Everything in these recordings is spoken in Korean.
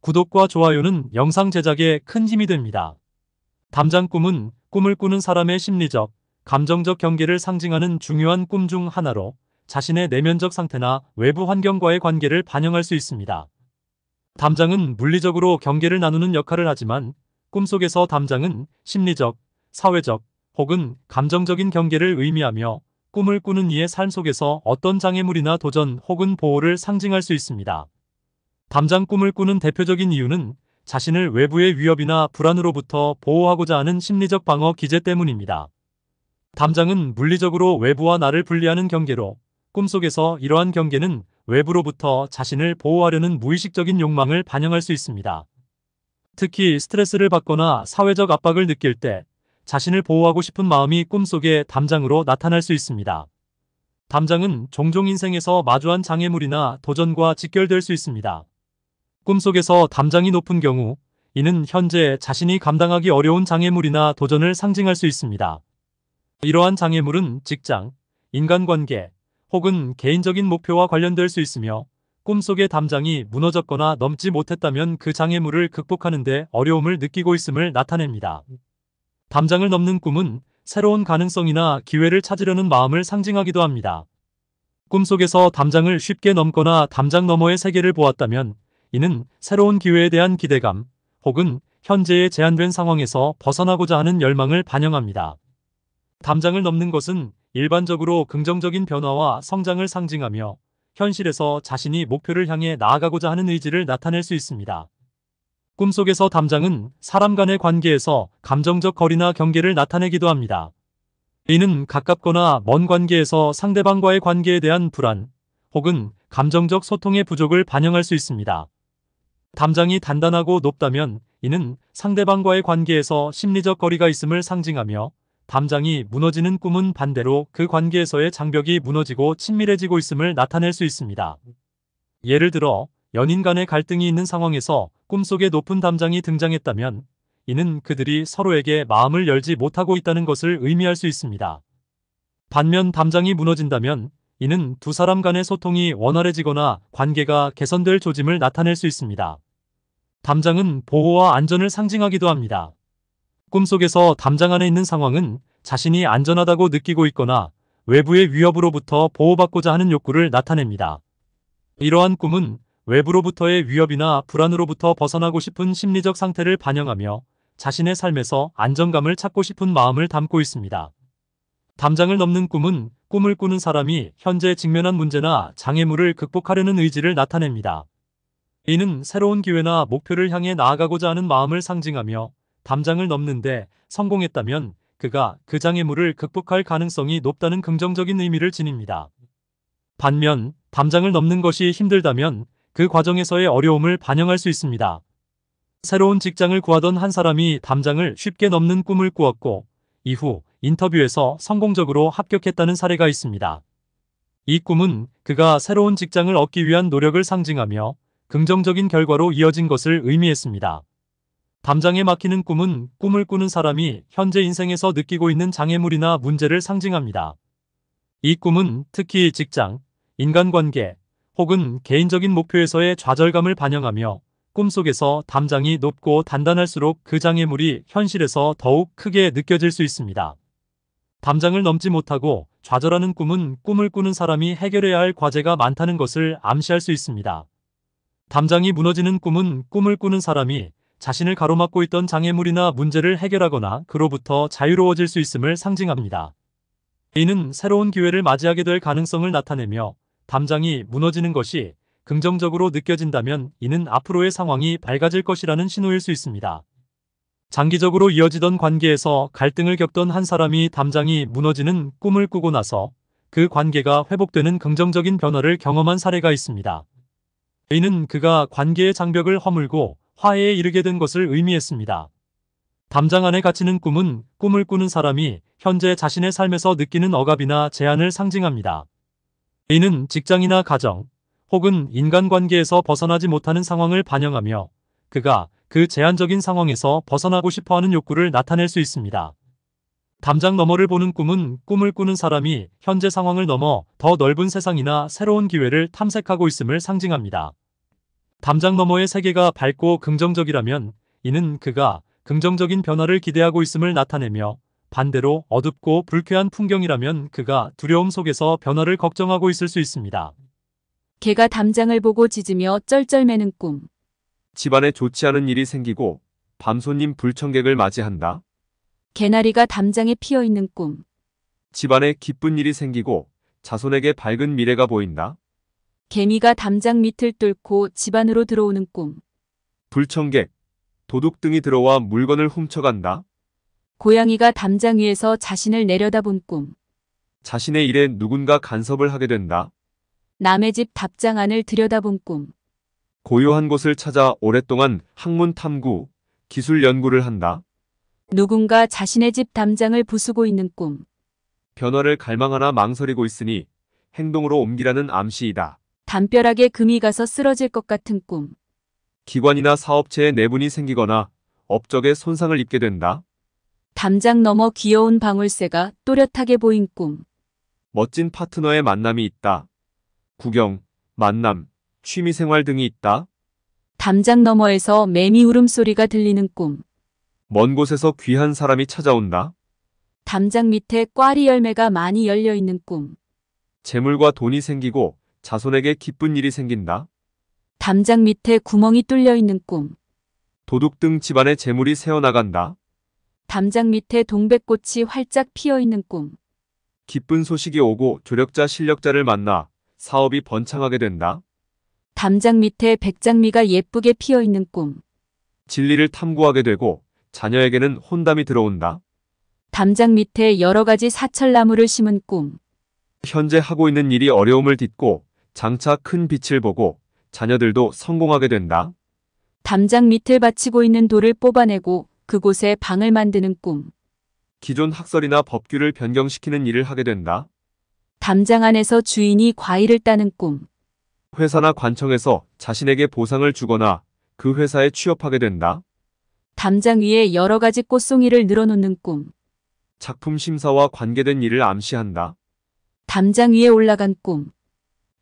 구독과 좋아요는 영상 제작에 큰 힘이 됩니다. 담장 꿈은 꿈을 꾸는 사람의 심리적, 감정적 경계를 상징하는 중요한 꿈 중 하나로 자신의 내면적 상태나 외부 환경과의 관계를 반영할 수 있습니다. 담장은 물리적으로 경계를 나누는 역할을 하지만 꿈속에서 담장은 심리적, 사회적 혹은 감정적인 경계를 의미하며 꿈을 꾸는 이의 삶 속에서 어떤 장애물이나 도전 혹은 보호를 상징할 수 있습니다. 담장 꿈을 꾸는 대표적인 이유는 자신을 외부의 위협이나 불안으로부터 보호하고자 하는 심리적 방어 기제 때문입니다. 담장은 물리적으로 외부와 나를 분리하는 경계로 꿈속에서 이러한 경계는 외부로부터 자신을 보호하려는 무의식적인 욕망을 반영할 수 있습니다. 특히 스트레스를 받거나 사회적 압박을 느낄 때 자신을 보호하고 싶은 마음이 꿈속에 담장으로 나타날 수 있습니다. 담장은 종종 인생에서 마주한 장애물이나 도전과 직결될 수 있습니다. 꿈속에서 담장이 높은 경우 이는 현재 자신이 감당하기 어려운 장애물이나 도전을 상징할 수 있습니다. 이러한 장애물은 직장, 인간관계 혹은 개인적인 목표와 관련될 수 있으며 꿈속의 담장이 무너졌거나 넘지 못했다면 그 장애물을 극복하는 데 어려움을 느끼고 있음을 나타냅니다. 담장을 넘는 꿈은 새로운 가능성이나 기회를 찾으려는 마음을 상징하기도 합니다. 꿈속에서 담장을 쉽게 넘거나 담장 너머의 세계를 보았다면 이는 새로운 기회에 대한 기대감 혹은 현재의 제한된 상황에서 벗어나고자 하는 열망을 반영합니다. 담장을 넘는 것은 일반적으로 긍정적인 변화와 성장을 상징하며 현실에서 자신이 목표를 향해 나아가고자 하는 의지를 나타낼 수 있습니다. 꿈속에서 담장은 사람 간의 관계에서 감정적 거리나 경계를 나타내기도 합니다. 이는 가깝거나 먼 관계에서 상대방과의 관계에 대한 불안 혹은 감정적 소통의 부족을 반영할 수 있습니다. 담장이 단단하고 높다면 이는 상대방과의 관계에서 심리적 거리가 있음을 상징하며 담장이 무너지는 꿈은 반대로 그 관계에서의 장벽이 무너지고 친밀해지고 있음을 나타낼 수 있습니다. 예를 들어 연인 간의 갈등이 있는 상황에서 꿈속에 높은 담장이 등장했다면 이는 그들이 서로에게 마음을 열지 못하고 있다는 것을 의미할 수 있습니다. 반면 담장이 무너진다면 이는 두 사람 간의 소통이 원활해지거나 관계가 개선될 조짐을 나타낼 수 있습니다. 담장은 보호와 안전을 상징하기도 합니다. 꿈속에서 담장 안에 있는 상황은 자신이 안전하다고 느끼고 있거나 외부의 위협으로부터 보호받고자 하는 욕구를 나타냅니다. 이러한 꿈은 외부로부터의 위협이나 불안으로부터 벗어나고 싶은 심리적 상태를 반영하며 자신의 삶에서 안정감을 찾고 싶은 마음을 담고 있습니다. 담장을 넘는 꿈은 꿈을 꾸는 사람이 현재 직면한 문제나 장애물을 극복하려는 의지를 나타냅니다. 이는 새로운 기회나 목표를 향해 나아가고자 하는 마음을 상징하며 담장을 넘는데 성공했다면 그가 그 장애물을 극복할 가능성이 높다는 긍정적인 의미를 지닙니다. 반면 담장을 넘는 것이 힘들다면 그 과정에서의 어려움을 반영할 수 있습니다. 새로운 직장을 구하던 한 사람이 담장을 쉽게 넘는 꿈을 꾸었고 이후 인터뷰에서 성공적으로 합격했다는 사례가 있습니다. 이 꿈은 그가 새로운 직장을 얻기 위한 노력을 상징하며 긍정적인 결과로 이어진 것을 의미했습니다. 담장에 막히는 꿈은 꿈을 꾸는 사람이 현재 인생에서 느끼고 있는 장애물이나 문제를 상징합니다. 이 꿈은 특히 직장, 인간관계, 혹은 개인적인 목표에서의 좌절감을 반영하며 꿈속에서 담장이 높고 단단할수록 그 장애물이 현실에서 더욱 크게 느껴질 수 있습니다. 담장을 넘지 못하고 좌절하는 꿈은 꿈을 꾸는 사람이 해결해야 할 과제가 많다는 것을 암시할 수 있습니다. 담장이 무너지는 꿈은 꿈을 꾸는 사람이 자신을 가로막고 있던 장애물이나 문제를 해결하거나 그로부터 자유로워질 수 있음을 상징합니다. 이는 새로운 기회를 맞이하게 될 가능성을 나타내며 담장이 무너지는 것이 긍정적으로 느껴진다면 이는 앞으로의 상황이 밝아질 것이라는 신호일 수 있습니다. 장기적으로 이어지던 관계에서 갈등을 겪던 한 사람이 담장이 무너지는 꿈을 꾸고 나서 그 관계가 회복되는 긍정적인 변화를 경험한 사례가 있습니다. a 는 그가 관계의 장벽을 허물고 화해에 이르게 된 것을 의미했습니다. 담장 안에 갇히는 꿈은 꿈을 꾸는 사람이 현재 자신의 삶에서 느끼는 억압이나 제한을 상징합니다. a 는 직장이나 가정 혹은 인간관계에서 벗어나지 못하는 상황을 반영하며 그가 그 제한적인 상황에서 벗어나고 싶어하는 욕구를 나타낼 수 있습니다. 담장 너머를 보는 꿈은 꿈을 꾸는 사람이 현재 상황을 넘어 더 넓은 세상이나 새로운 기회를 탐색하고 있음을 상징합니다. 담장 너머의 세계가 밝고 긍정적이라면 이는 그가 긍정적인 변화를 기대하고 있음을 나타내며 반대로 어둡고 불쾌한 풍경이라면 그가 두려움 속에서 변화를 걱정하고 있을 수 있습니다. 개가 담장을 보고 짖으며 쩔쩔매는 꿈. 집안에 좋지 않은 일이 생기고 밤손님 불청객을 맞이한다. 개나리가 담장에 피어 있는 꿈. 집안에 기쁜 일이 생기고 자손에게 밝은 미래가 보인다. 개미가 담장 밑을 뚫고 집안으로 들어오는 꿈. 불청객, 도둑 등이 들어와 물건을 훔쳐간다. 고양이가 담장 위에서 자신을 내려다본 꿈. 자신의 일에 누군가 간섭을 하게 된다. 남의 집 답장 안을 들여다본 꿈. 고요한 곳을 찾아 오랫동안 학문 탐구, 기술 연구를 한다. 누군가 자신의 집 담장을 부수고 있는 꿈. 변화를 갈망하나 망설이고 있으니 행동으로 옮기라는 암시이다. 담벼락에 금이 가서 쓰러질 것 같은 꿈. 기관이나 사업체에 내분이 생기거나 업적에 손상을 입게 된다. 담장 너머 귀여운 방울새가 또렷하게 보인 꿈. 멋진 파트너의 만남이 있다. 구경, 만남, 취미생활 등이 있다. 담장 너머에서 매미 울음소리가 들리는 꿈. 먼 곳에서 귀한 사람이 찾아온다. 담장 밑에 꽈리 열매가 많이 열려있는 꿈. 재물과 돈이 생기고 자손에게 기쁜 일이 생긴다. 담장 밑에 구멍이 뚫려있는 꿈. 도둑 등집안에 재물이 새어나간다. 담장 밑에 동백꽃이 활짝 피어있는 꿈. 기쁜 소식이 오고 조력자 실력자를 만나 사업이 번창하게 된다. 담장 밑에 백장미가 예쁘게 피어있는 꿈. 진리를 탐구하게 되고 자녀에게는 혼담이 들어온다. 담장 밑에 여러 가지 사철나무를 심은 꿈. 현재 하고 있는 일이 어려움을 딛고 장차 큰 빛을 보고 자녀들도 성공하게 된다. 담장 밑을 바치고 있는 돌을 뽑아내고 그곳에 방을 만드는 꿈. 기존 학설이나 법규를 변경시키는 일을 하게 된다. 담장 안에서 주인이 과일을 따는 꿈. 회사나 관청에서 자신에게 보상을 주거나 그 회사에 취업하게 된다. 담장 위에 여러 가지 꽃송이를 늘어놓는 꿈. 작품 심사와 관계된 일을 암시한다. 담장 위에 올라간 꿈.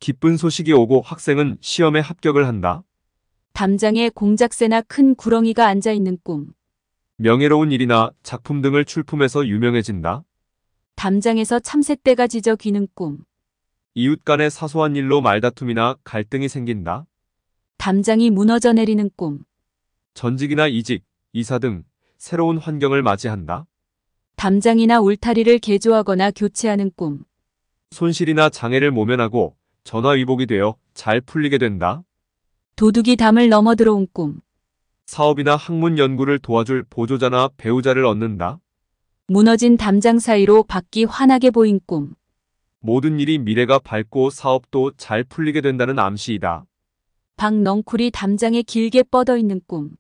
기쁜 소식이 오고 학생은 시험에 합격을 한다. 담장에 공작새나 큰 구렁이가 앉아있는 꿈. 명예로운 일이나 작품 등을 출품해서 유명해진다. 담장에서 참새떼가 짖어 귀는 꿈. 이웃 간의 사소한 일로 말다툼이나 갈등이 생긴다. 담장이 무너져 내리는 꿈. 전직이나 이직, 이사 등 새로운 환경을 맞이한다. 담장이나 울타리를 개조하거나 교체하는 꿈. 손실이나 장애를 모면하고 전화위복이 되어 잘 풀리게 된다. 도둑이 담을 넘어 들어온 꿈. 사업이나 학문 연구를 도와줄 보조자나 배우자를 얻는다. 무너진 담장 사이로 밖이 환하게 보인 꿈. 모든 일이 미래가 밝고 사업도 잘 풀리게 된다는 암시이다. 박넝쿨이 담장에 길게 뻗어 있는 꿈.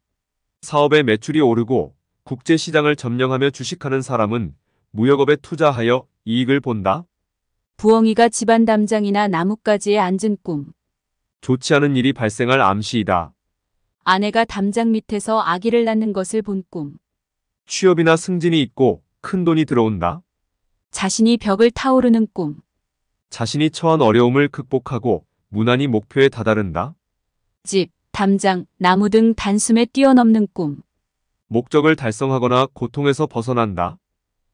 사업의 매출이 오르고 국제시장을 점령하며 주식하는 사람은 무역업에 투자하여 이익을 본다. 부엉이가 집안 담장이나 나뭇가지에 앉은 꿈. 좋지 않은 일이 발생할 암시이다. 아내가 담장 밑에서 아기를 낳는 것을 본 꿈. 취업이나 승진이 있고 큰 돈이 들어온다. 자신이 벽을 타오르는 꿈. 자신이 처한 어려움을 극복하고 무난히 목표에 다다른다. 집. 담장, 나무 등 단숨에 뛰어넘는 꿈. 목적을 달성하거나 고통에서 벗어난다.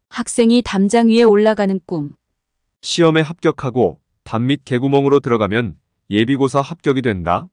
학생이 담장 위에 올라가는 꿈. 시험에 합격하고 밤밑 개구멍으로 들어가면 예비고사 합격이 된다.